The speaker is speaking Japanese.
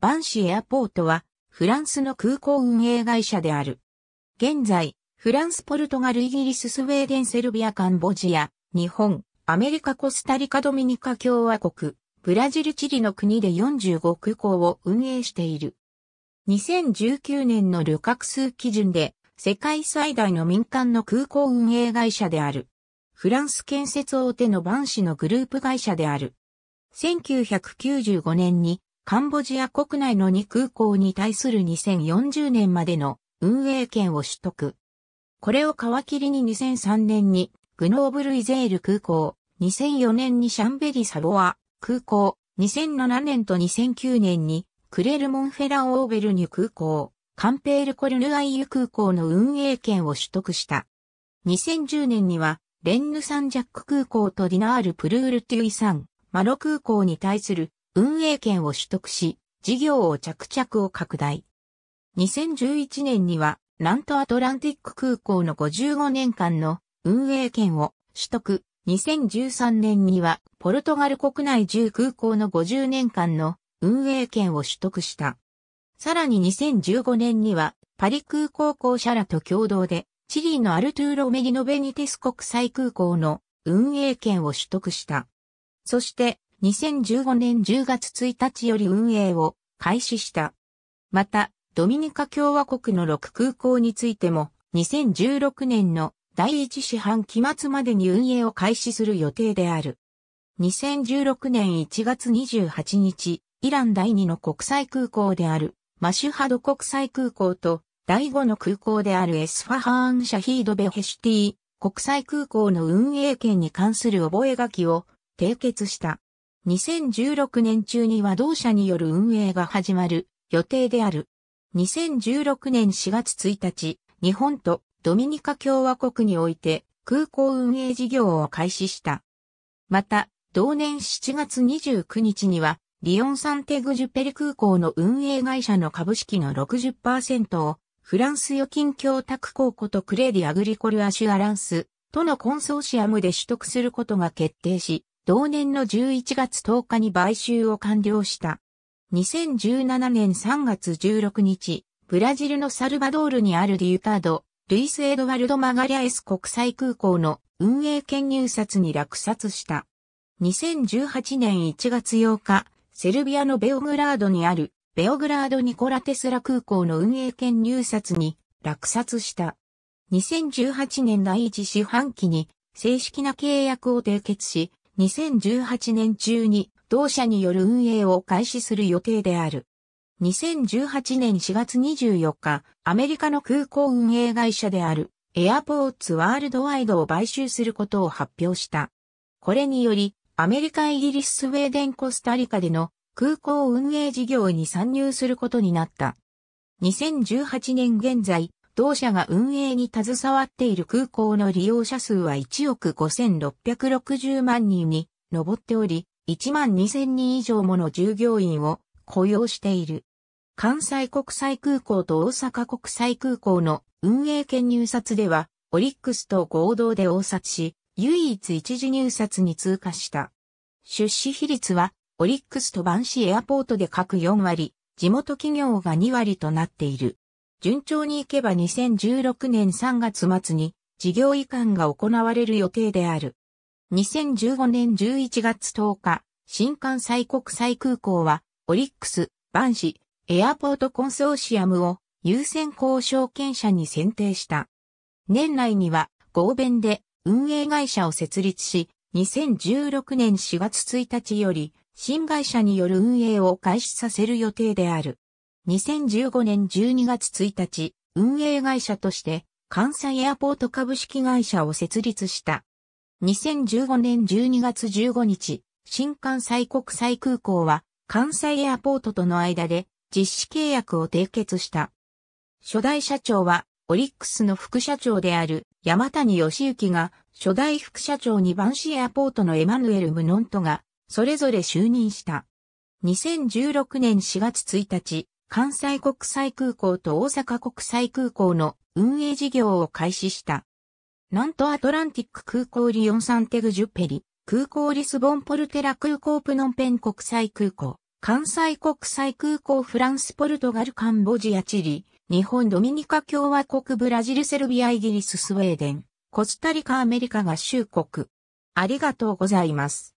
バンシエアポートは、フランスの空港運営会社である。現在、フランス、ポルトガル、イギリス、スウェーデン、セルビア、カンボジア、日本、アメリカ、コスタリカ、ドミニカ共和国、ブラジル、チリの国で45空港を運営している。2019年の旅客数基準で、世界最大の民間の空港運営会社である。フランス建設大手のバンシのグループ会社である。1995年にカンボジア国内の2空港に対する2040年までの運営権を取得。これを皮切りに2003年にグノーブルイゼール空港、2004年にシャンベリサボア空港、2007年と2009年にクレルモンフェラオーベルニュ空港、カンペールコルヌアイユ空港の運営権を取得した。2010年にはレンヌサンジャック空港とディナールプルールトゥイサン、マロ空港に対する運営権を取得し、事業を着々を拡大。2011年には、南東アトランティック空港の55年間の運営権を取得。2013年には、ポルトガル国内10空港の50年間の運営権を取得した。さらに2015年には、パリ空港公社らと共同で、チリのアルトゥーロ・メディノ・ベニテス国際空港の運営権を取得した。そして、2015年10月1日より運営を開始した。また、ドミニカ共和国の6空港についても、2016年の第1四半期末までに運営を開始する予定である。2016年1月28日、イラン第2の国際空港であるマシュハド国際空港と第5の空港であるエスファハーン・シャヒード・ベヘシティ国際空港の運営権に関する覚書を締結した。2016年中には同社による運営が始まる予定である。2016年4月1日、日本とドミニカ共和国において空港運営事業を開始した。また、同年7月29日には、リオンサンテグジュペリ空港の運営会社の株式の60%を、フランス預金協託公庫とクレディアグリコルアシュアランスとのコンソーシアムで取得することが決定し、同年の11月10日に買収を完了した。2017年3月16日、ブラジルのサルバドールにあるデュカード、ルイス・エドワルド・マガリアエス国際空港の運営権入札に落札した。2018年1月8日、セルビアのベオグラードにあるベオグラード・ニコラテスラ空港の運営権入札に落札した。2018年第一四半期に正式な契約を締結し、2018年中に同社による運営を開始する予定である。2018年4月24日、アメリカの空港運営会社であるエアポーツワールドワイドを買収することを発表した。これにより、アメリカ、イギリス、スウェーデン、コスタリカでの空港運営事業に参入することになった。2018年現在、同社が運営に携わっている空港の利用者数は1億5660万人に上っており、1万2000人以上もの従業員を雇用している。関西国際空港と大阪国際空港の運営権入札では、オリックスと合同で応札し、唯一一時入札に通過した。出資比率は、オリックスとバンシエアポートで各4割、地元企業が2割となっている。順調にいけば2016年3月末に事業移管が行われる予定である。2015年11月10日、新関西国際空港は、オリックス、バンシ、エアポートコンソーシアムを優先交渉権者に選定した。年内には合弁で運営会社を設立し、2016年4月1日より新会社による運営を開始させる予定である。2015年12月1日、運営会社として関西エアポート株式会社を設立した。2015年12月15日、新関西国際空港は関西エアポートとの間で実施契約を締結した。初代社長はオリックスの副社長である山谷義行が初代副社長にバンシエアポートのエマヌエル・ムノントがそれぞれ就任した。2016年4月1日、関西国際空港と大阪国際空港の運営事業を開始した。なんとアトランティック空港リヨンサンテグジュペリ、空港リスボンポルテラ空港プノンペン国際空港、関西国際空港フランスポルトガルカンボジアチリ、日本ドミニカ共和国ブラジルセルビアイギリススウェーデン、コスタリカアメリカ合衆国。ありがとうございます。